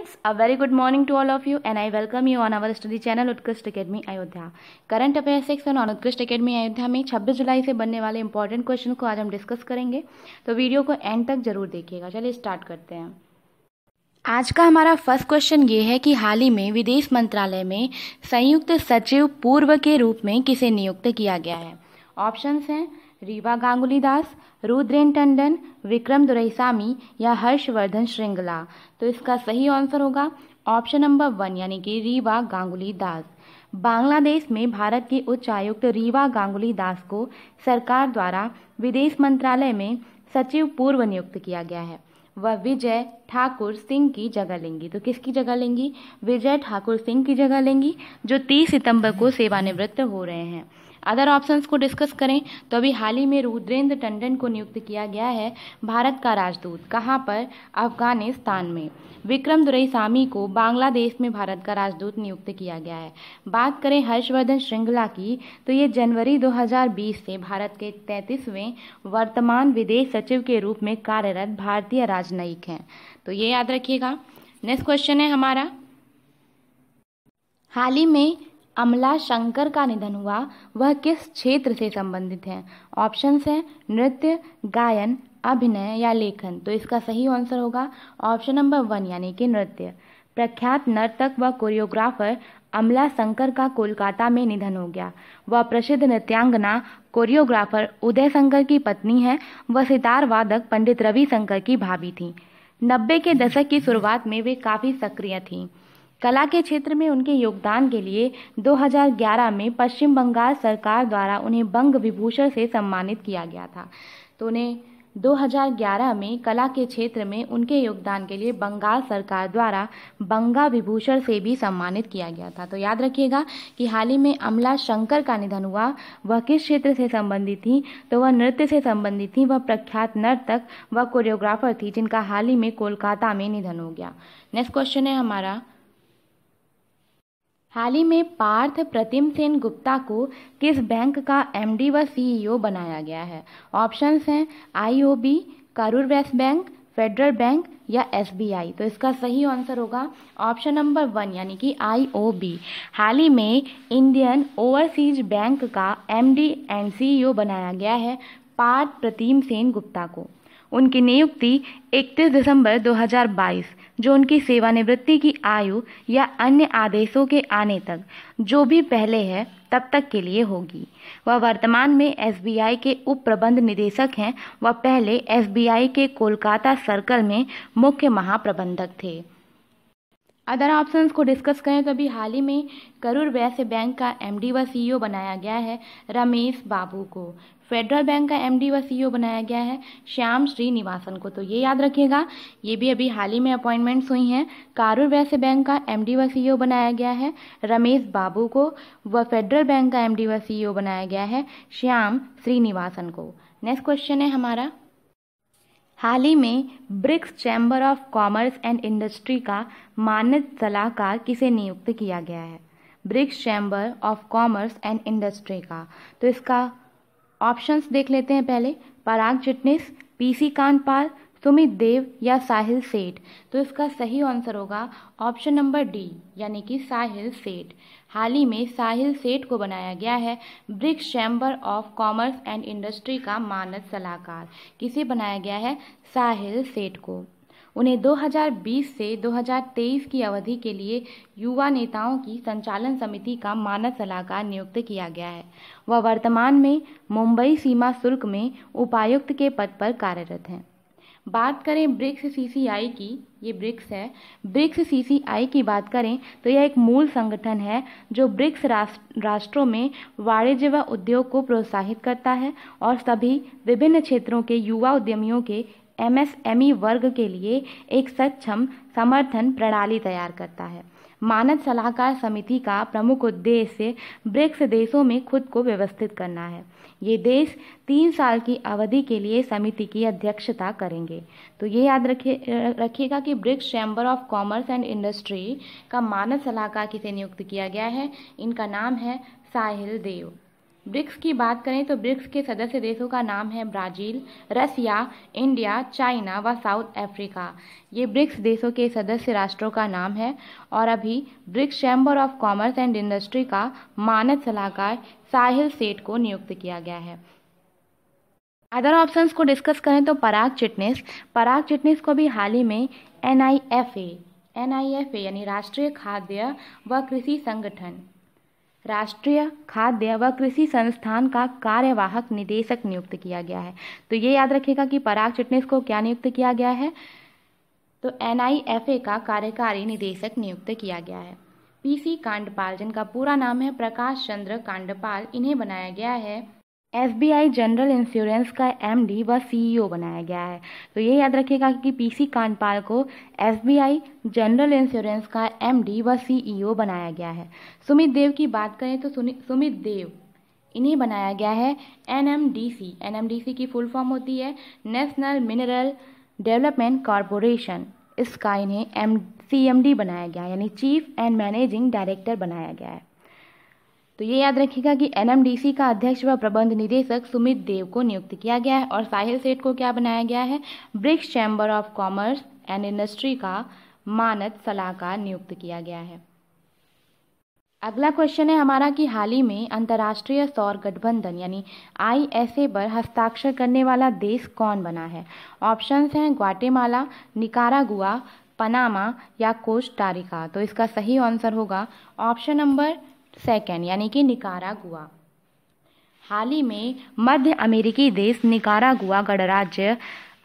friends a very good morning to all of you and I welcome you on our study channel Utkrisht academy Ayodhya current affair section on Utkrisht academy Ayodhya में 26 जुलाई से बनने वाले important question को आज हम discuss करेंगे तो वीडियो को एंड तक जरूर देखिएगा चलिए स्टार्ट करते हैं आज का हमारा फर्स्ट क्वेश्चन ये है कि हाल ही में विदेश मंत्रालय में संयुक्त सचिव पूर्व के रूप में किसे नियुक्त किया गया है ऑप्शंस हैं रीवा गांगुली दास रुद्रेन टंडन विक्रम दुरैसामी या हर्षवर्धन श्रृंगला तो इसका सही आंसर होगा ऑप्शन नंबर वन यानी कि रीवा गांगुली दास बांग्लादेश में भारत के उच्च आयुक्त रीवा गांगुली दास को सरकार द्वारा विदेश मंत्रालय में सचिव पूर्व नियुक्त किया गया है वह विजय ठाकुर सिंह की जगह लेंगी तो किसकी जगह लेंगी विजय ठाकुर सिंह की जगह लेंगी जो 30 सितंबर को सेवानिवृत्त हो रहे हैं अदर ऑप्शंस को डिस्कस करें तो अभी हाल ही में रुद्रेंद्र टंडन को नियुक्त किया गया है भारत का राजदूत कहाँ पर अफगानिस्तान में विक्रम दुरईसामी को बांग्लादेश में भारत का राजदूत नियुक्त किया गया है बात करें हर्षवर्धन श्रृंगला की तो ये जनवरी 2020 से भारत के तैंतीसवें वर्तमान विदेश सचिव के रूप में कार्यरत भारतीय राजनयिक हैं तो ये याद रखिएगा नेक्स्ट क्वेश्चन है हमारा हाल ही में अमला शंकर का निधन हुआ वह किस क्षेत्र से संबंधित हैं ऑप्शंस हैं नृत्य गायन अभिनय या लेखन तो इसका सही आंसर होगा ऑप्शन नंबर वन यानी कि नृत्य प्रख्यात नर्तक व कोरियोग्राफर अमला शंकर का कोलकाता में निधन हो गया वह प्रसिद्ध नृत्यांगना कोरियोग्राफर उदय शंकर की पत्नी है व सितार वादक पंडित रवि शंकर की भाभी थी नब्बे के दशक की शुरुआत में वे काफ़ी सक्रिय थीं कला के क्षेत्र में उनके योगदान के लिए 2011 में पश्चिम बंगाल सरकार द्वारा उन्हें बंग विभूषण से सम्मानित किया गया था तो उन्हें 2011 में कला के क्षेत्र में उनके योगदान के लिए बंगाल सरकार द्वारा बंगा विभूषण से भी सम्मानित किया गया था तो याद रखिएगा कि हाल ही में अमला शंकर का निधन हुआ वह किस क्षेत्र से संबंधित थी तो वह नृत्य से संबंधित थी वह प्रख्यात नर्तक व कोरियोग्राफर थी जिनका हाल ही में कोलकाता में निधन हो गया नेक्स्ट क्वेश्चन है हमारा हाल ही में पार्थ प्रतिम सेन गुप्ता को किस बैंक का एमडी व सीईओ e बनाया गया है ऑप्शंस हैं IOB Karur west bank federal bank या एसबीआई तो इसका सही आंसर होगा ऑप्शन नंबर वन यानी कि आईओबी हाल ही में इंडियन ओवरसीज बैंक का एमडी एंड सीईओ e बनाया गया है पार्थ प्रतिम सेन गुप्ता को उनकी नियुक्ति 31 दिसंबर 2022 जो उनकी सेवानिवृत्ति की आयु या अन्य आदेशों के आने तक जो भी पहले है तब तक के लिए होगी वह वर्तमान में एस के उप प्रबंध निदेशक हैं वह पहले एस के कोलकाता सर्कल में मुख्य महाप्रबंधक थे अदर ऑप्शंस को डिस्कस करें तो अभी हाल ही में करूर वैश्य बैंक का एमडी व सीईओ e बनाया गया है रमेश बाबू को फेडरल बैंक का एमडी व सीईओ e बनाया गया है श्याम श्रीनिवासन को तो ये याद रखिएगा ये भी अभी हाल ही में अपॉइंटमेंट्स हुई हैं कारूर वैश्य बैंक का एमडी व सीईओ e बनाया गया है रमेश बाबू को व फेडरल बैंक का एमडी व सीईओ बनाया गया है श्याम श्रीनिवासन को नेक्स्ट क्वेश्चन है हमारा हाल ही में BRICS chamber of commerce and industry का मानद सलाहकार किसे नियुक्त किया गया है BRICS chamber of commerce and industry का तो इसका ऑप्शंस देख लेते हैं पहले पराग चिटनिस पीसी कानपाल सुमित देव या साहिल सेठ तो इसका सही आंसर होगा ऑप्शन नंबर डी यानी कि साहिल सेठ हाल ही में साहिल सेठ को बनाया गया है BRICS chamber of commerce and industry का मानद सलाहकार किसे बनाया गया है साहिल सेठ को उन्हें 2020 से 2023 की अवधि के लिए युवा नेताओं की संचालन समिति का मानद सलाहकार नियुक्त किया गया है वह वर्तमान में मुंबई सीमा शुल्क में उपायुक्त के पद पर कार्यरत हैं बात करें ब्रिक्स सीसीआई की ये ब्रिक्स है ब्रिक्स सीसीआई की बात करें तो यह एक मूल संगठन है जो ब्रिक्स राष्ट्र, राष्ट्रों में वाणिज्य व उद्योग को प्रोत्साहित करता है और सभी विभिन्न क्षेत्रों के युवा उद्यमियों के एमएसएमई e वर्ग के लिए एक सक्षम समर्थन प्रणाली तैयार करता है मानद सलाहकार समिति का प्रमुख उद्देश्य ब्रिक्स देशों में खुद को व्यवस्थित करना है ये देश तीन साल की अवधि के लिए समिति की अध्यक्षता करेंगे तो ये याद रखे रखिएगा कि BRICS chamber of commerce and industry का मानद सलाहकार किसे नियुक्त किया गया है इनका नाम है साहिल देव ब्रिक्स की बात करें तो ब्रिक्स के सदस्य देशों का नाम है ब्राज़ील रसिया इंडिया चाइना व साउथ अफ्रीका ये ब्रिक्स देशों के सदस्य राष्ट्रों का नाम है और अभी BRICS chamber of commerce and industry का मानद सलाहकार साहिल सेठ को नियुक्त किया गया है अदर ऑप्शंस को डिस्कस करें तो पराग चिटनेस पराग चिटनेस को भी हाल ही में N I F A N I F A यानी राष्ट्रीय खाद्य व कृषि संगठन राष्ट्रीय खाद्य व कृषि संस्थान का कार्यवाहक निदेशक नियुक्त किया गया है तो ये याद रखिएगा कि पराग चिटनेस को क्या नियुक्त किया गया है तो एन का कार्यकारी निदेशक नियुक्त किया गया है पीसी कांडपाल जिनका पूरा नाम है प्रकाश चंद्र कांडपाल इन्हें बनाया गया है S B I general insurance का एम डी व सी ई ओ बनाया गया है तो ये याद रखिएगा कि पी सी कानपाल को S B I general insurance का एम डी व सी ई ओ बनाया गया है सुमित देव की बात करें तो सुमित देव इन्हें बनाया गया है N M D C N M D C की फुल फॉर्म होती है नेशनल मिनरल डेवलपमेंट कॉरपोरेशन इसका इन्हें एम सी एम डी बनाया गया यानी चीफ एंड मैनेजिंग डायरेक्टर बनाया गया है तो ये याद रखिएगा कि एनएमडीसी का अध्यक्ष व प्रबंध निदेशक सुमित देव को नियुक्त किया गया है और साहिल सेठ को क्या बनाया गया है BRICS chamber of commerce and industry का मानद सलाहकार नियुक्त किया गया है अगला क्वेश्चन है हमारा कि हाल ही में अंतर्राष्ट्रीय सौर गठबंधन यानी ए पर हस्ताक्षर करने वाला देश कौन बना है ऑप्शंस हैं ग्वाटेमाला निकारागुआ पनामा या कोस्टारिका तो इसका सही आंसर होगा ऑप्शन नंबर सेकेंड यानी कि निकारागुआ हाल ही में मध्य अमेरिकी देश निकारागुआ गणराज्य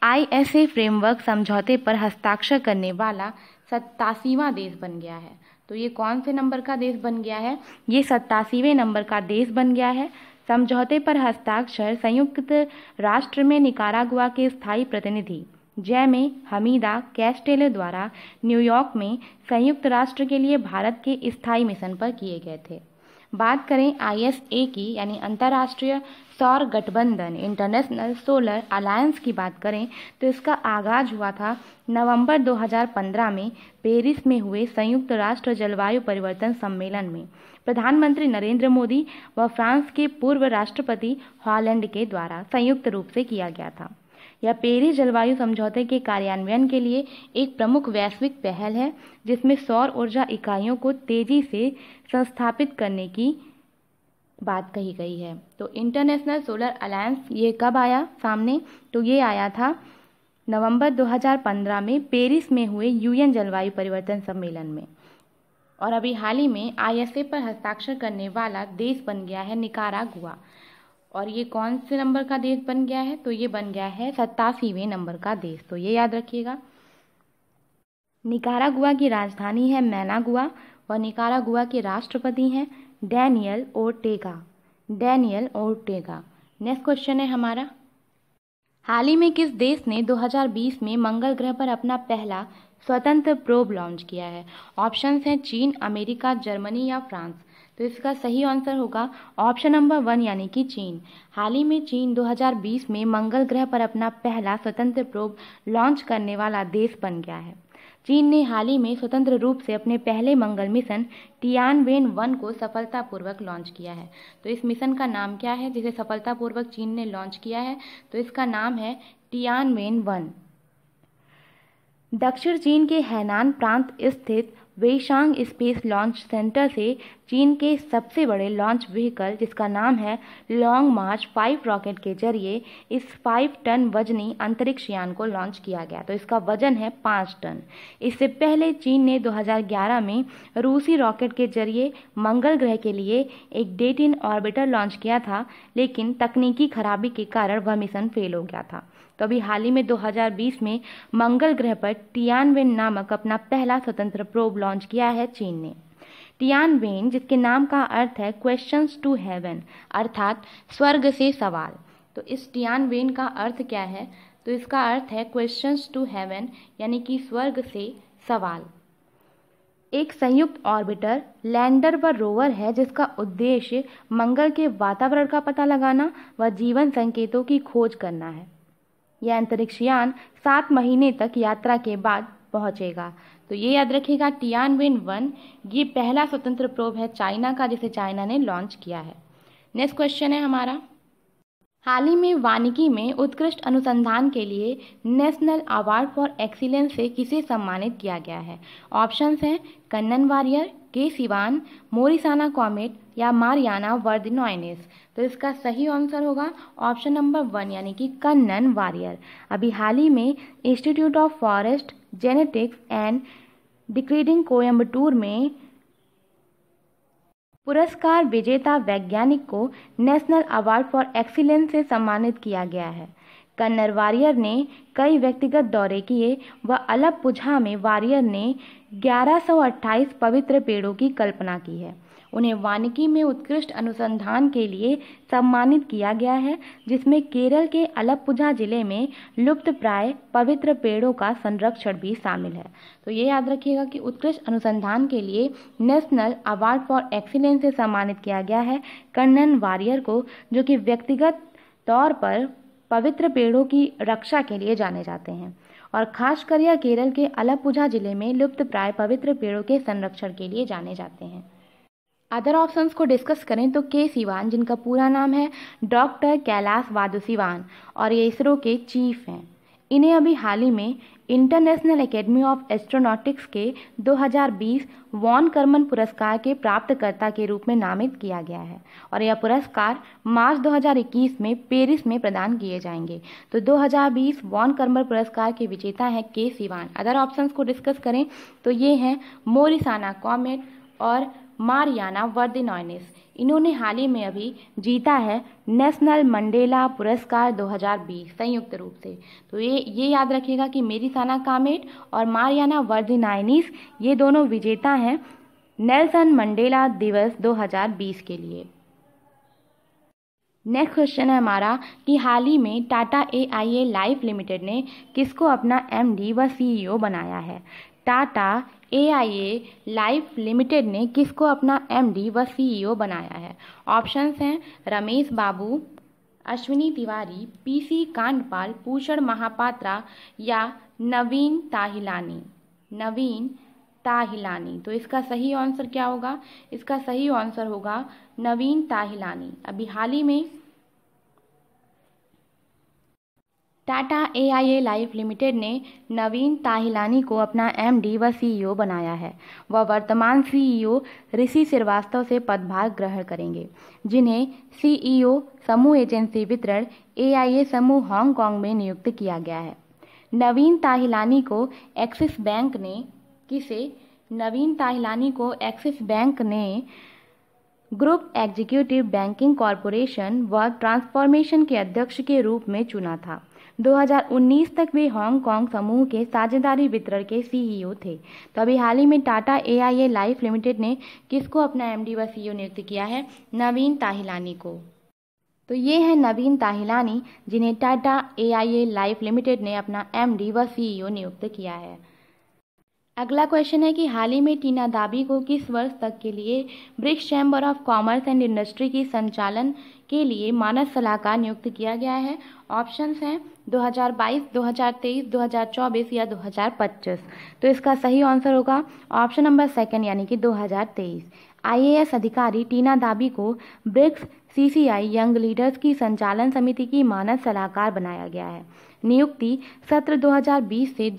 आईएसए फ्रेमवर्क समझौते पर हस्ताक्षर करने वाला सत्तासीवा देश बन गया है तो ये कौन से नंबर का देश बन गया है ये सत्तासीवें नंबर का देश बन गया है समझौते पर हस्ताक्षर संयुक्त राष्ट्र में निकारागुआ के स्थायी प्रतिनिधि जैमे हमीदा कैस्टेलो द्वारा न्यूयॉर्क में संयुक्त राष्ट्र के लिए भारत के स्थायी मिशन पर किए गए थे बात करें आईएसए की यानी अंतर्राष्ट्रीय सौर गठबंधन इंटरनेशनल सोलर अलायंस की बात करें तो इसका आगाज हुआ था नवंबर 2015 में पेरिस में हुए संयुक्त राष्ट्र जलवायु परिवर्तन सम्मेलन में प्रधानमंत्री नरेंद्र मोदी व फ्रांस के पूर्व राष्ट्रपति हॉलैंड के द्वारा संयुक्त रूप से किया गया था यह पेरिस जलवायु समझौते के कार्यान्वयन के लिए एक प्रमुख वैश्विक पहल है जिसमें सौर ऊर्जा इकाइयों को तेजी से संस्थापित करने की बात कही गई है तो इंटरनेशनल सोलर अलायंस ये कब आया सामने तो ये आया था नवंबर 2015 में पेरिस में हुए यूएन जलवायु परिवर्तन सम्मेलन में और अभी हाल ही में आईएसए पर हस्ताक्षर करने वाला देश बन गया है गुआ और ये कौन से नंबर का देश बन गया है तो ये बन गया है सत्तासीवें नंबर का देश तो ये याद रखिएगा निकारागुआ की राजधानी है मैनागुआ और निकारागुआ के राष्ट्रपति हैं Daniel Ortega Daniel Ortega next question है हमारा हाल ही में किस देश ने 2020 में मंगल ग्रह पर अपना पहला स्वतंत्र प्रोब लॉन्च किया है ऑप्शंस हैं चीन अमेरिका जर्मनी या फ्रांस तो इसका सही आंसर होगा ऑप्शन नंबर वन यानी कि चीन हाल ही में चीन 2020 में मंगल ग्रह पर अपना पहला स्वतंत्र प्रोब लॉन्च करने वाला देश बन गया है चीन ने हाल ही में स्वतंत्र रूप से अपने पहले मंगल मिशन टियान वेन वन को सफलतापूर्वक लॉन्च किया है तो इस मिशन का नाम क्या है जिसे सफलतापूर्वक चीन ने लॉन्च किया है तो इसका नाम है टियान वेन वन दक्षिण चीन के हैनान प्रांत स्थित वेशांग स्पेस लॉन्च सेंटर से चीन के सबसे बड़े लॉन्च व्हीकल जिसका नाम है लॉन्ग मार्च फाइव रॉकेट के जरिए इस फाइव टन वजनी अंतरिक्ष यान को लॉन्च किया गया तो इसका वजन है पाँच टन इससे पहले चीन ने 2011 में रूसी रॉकेट के जरिए मंगल ग्रह के लिए एक डेट इन ऑर्बिटर लॉन्च किया था लेकिन तकनीकी खराबी के कारण वह मिशन फेल हो गया था तो अभी हाल ही में 2020 में मंगल ग्रह पर टियानवेन नामक अपना पहला स्वतंत्र प्रोब लॉन्च किया है चीन ने टियानवेन जिसके नाम का अर्थ है क्वेश्चन टू हेवन अर्थात स्वर्ग से सवाल तो इस टियानवेन का अर्थ क्या है तो इसका अर्थ है क्वेश्चन टू हेवन यानी कि स्वर्ग से सवाल एक संयुक्त ऑर्बिटर लैंडर व रोवर है जिसका उद्देश्य मंगल के वातावरण का पता लगाना व जीवन संकेतों की खोज करना है यह अंतरिक्षयान सात महीने तक यात्रा के बाद पहुंचेगा तो ये याद रखिएगा विन वन ये पहला स्वतंत्र प्रोब है चाइना का जिसे चाइना ने लॉन्च किया है नेक्स्ट क्वेश्चन है हमारा हाल ही में वानिकी में उत्कृष्ट अनुसंधान के लिए नेशनल अवार्ड फॉर एक्सीलेंस से किसे सम्मानित किया गया है ऑप्शंस हैं कन्नन वारियर के सिवान मोरिसाना कॉमेट या मारियाना वर्दिनोइनिस तो इसका सही आंसर होगा ऑप्शन नंबर वन यानी कि कन्नन वारियर अभी हाल ही में institute of forest genetics and tree breeding Coimbatore में पुरस्कार विजेता वैज्ञानिक को नेशनल अवार्ड फॉर एक्सीलेंस से सम्मानित किया गया है कन्नर वारियर ने कई व्यक्तिगत दौरे किए व अलपुझा में वारियर ने 1128 पवित्र पेड़ों की कल्पना की है उन्हें वानिकी में उत्कृष्ट अनुसंधान के लिए सम्मानित किया गया है जिसमें केरल के अलपुझा जिले में लुप्त प्राय पवित्र पेड़ों का संरक्षण भी शामिल है तो ये याद रखिएगा कि उत्कृष्ट अनुसंधान के लिए नेशनल अवार्ड फॉर एक्सीलेंस से सम्मानित किया गया है कर्णन वारियर को जो कि व्यक्तिगत तौर पर पवित्र पेड़ों की रक्षा के लिए जाने जाते हैं और खासकर यह केरल के अलपुझा जिले में लुप्त प्राय पवित्र पेड़ों के संरक्षण के लिए जाने जाते हैं अदर ऑप्शंस को डिस्कस करें तो के सिवान जिनका पूरा नाम है डॉक्टर कैलाश सिवान और ये इसरो के चीफ हैं इन्हें अभी हाल ही में इंटरनेशनल एकेडमी ऑफ एस्ट्रोनॉटिक्स के 2020 वॉन कर्मन पुरस्कार के प्राप्तकर्ता के रूप में नामित किया गया है और यह पुरस्कार मार्च 2021 में पेरिस में प्रदान किए जाएंगे तो 2020 वॉन कर्मन पुरस्कार के विजेता हैं के सिवान अदर ऑप्शंस को डिस्कस करें तो ये हैं मोरिसाना कॉमेट और मारियाना वर्दिनोइनिस इन्होंने हाल ही में अभी जीता है नेशनल मंडेला पुरस्कार 2020 संयुक्त रूप से तो ये ये याद रखिएगा कि मेरी साना कामेट और मारियाना वर्दिनाइनिस ये दोनों विजेता हैं नेल्सन मंडेला दिवस 2020 के लिए नेक्स्ट क्वेश्चन है हमारा कि हाल ही में Tata A I A life limited ने किसको अपना एमडी व सीईओ बनाया है टाटा एआईए लाइफ लिमिटेड ने किसको अपना एमडी व सीईओ बनाया है ऑप्शंस हैं रमेश बाबू अश्विनी तिवारी पीसी कांडपाल भूषण महापात्रा या नवीन ताहिलानी नवीन ताहिलानी तो इसका सही आंसर क्या होगा इसका सही आंसर होगा नवीन ताहिलानी अभी हाल ही में टाटा एआईए लाइफ लिमिटेड ने नवीन ताहिलानी को अपना एमडी व सीईओ बनाया है वह वर्तमान सीईओ ऋषि श्रीवास्तव से पदभार ग्रहण करेंगे जिन्हें सीईओ समूह एजेंसी वितरण एआईए समूह हांगकांग में नियुक्त किया गया है नवीन ताहिलानी को एक्सिस बैंक ने किसे नवीन ताहिलानी को एक्सिस बैंक ने ग्रुप एग्जीक्यूटिव बैंकिंग कॉरपोरेशन व ट्रांसफॉर्मेशन के अध्यक्ष के रूप में चुना था 2019 तक वे हांगकांग समूह के साझेदारी वितरण के सीईओ e थे तो अभी हाल ही में टाटा एआईए लाइफ लिमिटेड ने किसको अपना एमडी व सीईओ e नियुक्त किया है नवीन ताहिलानी को तो ये है नवीन ताहिलानी जिन्हें टाटा एआईए लाइफ लिमिटेड ने अपना एमडी व सीईओ e नियुक्त किया है अगला क्वेश्चन है कि हाल ही में टीना दाबी को किस वर्ष तक के लिए BRICS chamber of commerce and industry की संचालन के लिए मानद सलाहकार नियुक्त किया गया है ऑप्शंस हैं 2022, 2023, 2024 या 2025 तो इसका सही आंसर होगा ऑप्शन नंबर सेकंड यानी कि 2023 आईएएस अधिकारी टीना दाबी को ब्रिक्स सीसीआई यंग लीडर्स की संचालन समिति की मानद सलाहकार बनाया गया है नियुक्ति सत्र 2020 से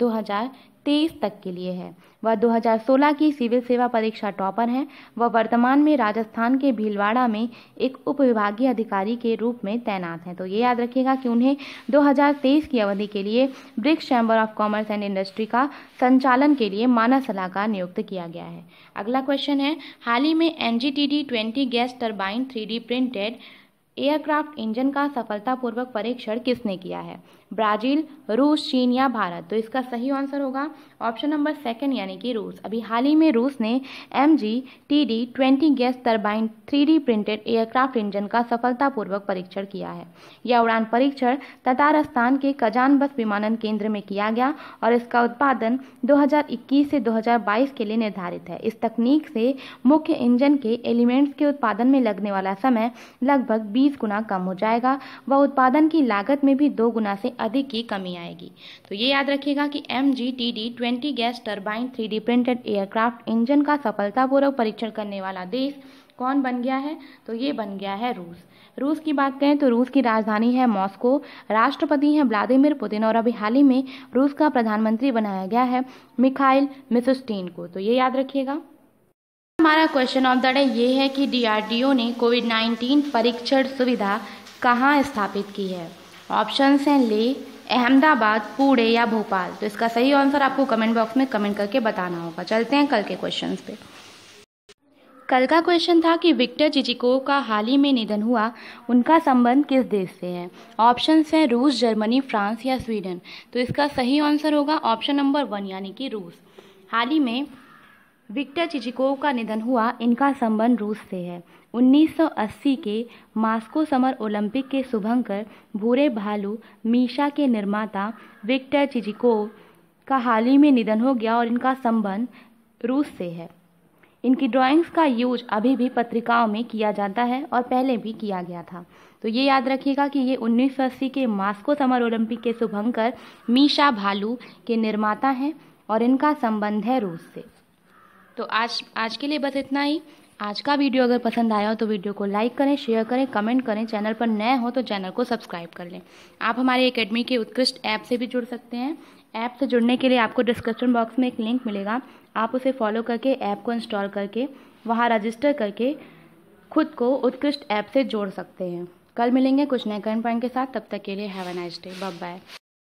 तेईस तक के लिए है वह 2016 की सिविल सेवा परीक्षा टॉपर हैं वह वर्तमान में राजस्थान के भीलवाड़ा में एक उप विभागीय अधिकारी के रूप में तैनात हैं तो ये याद रखिएगा कि उन्हें 2023 की अवधि के लिए BRICS chamber of commerce and industry का संचालन के लिए मानव सलाहकार नियुक्त किया गया है अगला क्वेश्चन है हाल ही में N G gas turbine three printed aircraft engine का सफलतापूर्वक परीक्षण किसने किया है ब्राजील रूस चीन या भारत तो इसका सही आंसर होगा ऑप्शन नंबर सेकेंड यानी कि रूस अभी हाल ही में रूस ने M G T D twenty gas turbine three D printed aircraft engine का सफलतापूर्वक परीक्षण किया है यह उड़ान परीक्षण ततारस्तान के कजान बस विमानन केंद्र में किया गया और इसका उत्पादन 2021 से 2022 के लिए निर्धारित है इस तकनीक से मुख्य इंजन के एलिमेंट्स के उत्पादन में लगने वाला समय लगभग बीस गुना कम हो जाएगा व उत्पादन की लागत में भी दो गुना से अधिक की कमी आएगी तो ये याद रखिएगा कि M G T D twenty gas turbine three D printed aircraft engine का सफलतापूर्वक परीक्षण करने वाला देश कौन बन गया है तो ये बन गया है रूस रूस की बात करें तो रूस की राजधानी है मॉस्को राष्ट्रपति हैं व्लादिमिर पुतिन और अभी हाल ही में रूस का प्रधानमंत्री बनाया गया है मिखाइल मिसुस्टीन को तो ये याद रखिएगा हमारा क्वेश्चन ऑफ द डे ये है कि डीआरडीओ ने कोविड 19 परीक्षण सुविधा कहाँ स्थापित की है ऑप्शन हैं ले अहमदाबाद पुणे या भोपाल तो इसका सही आंसर आपको कमेंट बॉक्स में कमेंट करके बताना होगा चलते हैं कल के क्वेश्चन पे कल का क्वेश्चन था कि विक्टर जिजिको का हाल ही में निधन हुआ उनका संबंध किस देश से है ऑप्शन हैं रूस जर्मनी फ्रांस या स्वीडन तो इसका सही आंसर होगा ऑप्शन नंबर वन यानी कि रूस हाल ही में विक्टर चिचिकोव का निधन हुआ इनका संबंध रूस से है 1980 के मास्को समर ओलंपिक के शुभंकर भूरे भालू मीशा के निर्माता विक्टर चिजिकोव का हाल ही में निधन हो गया और इनका संबंध रूस से है इनकी ड्राइंग्स का यूज अभी भी पत्रिकाओं में किया जाता है और पहले भी किया गया था तो ये याद रखिएगा कि ये 1980 के मास्को समर ओलंपिक के शुभंकर मीशा भालू के निर्माता हैं और इनका संबंध है रूस से तो आज आज के लिए बस इतना ही आज का वीडियो अगर पसंद आया हो तो वीडियो को लाइक करें शेयर करें कमेंट करें चैनल पर नए हो तो चैनल को सब्सक्राइब कर लें आप हमारे अकेडमी के उत्कृष्ट ऐप से भी जुड़ सकते हैं ऐप से जुड़ने के लिए आपको डिस्क्रिप्शन बॉक्स में एक लिंक मिलेगा आप उसे फॉलो करके ऐप को इंस्टॉल करके वहाँ रजिस्टर करके खुद को उत्कृष्ट ऐप से जोड़ सकते हैं कल मिलेंगे कुछ नए करंट पॉइंट के साथ तब तक के लिए have a nice day bye bye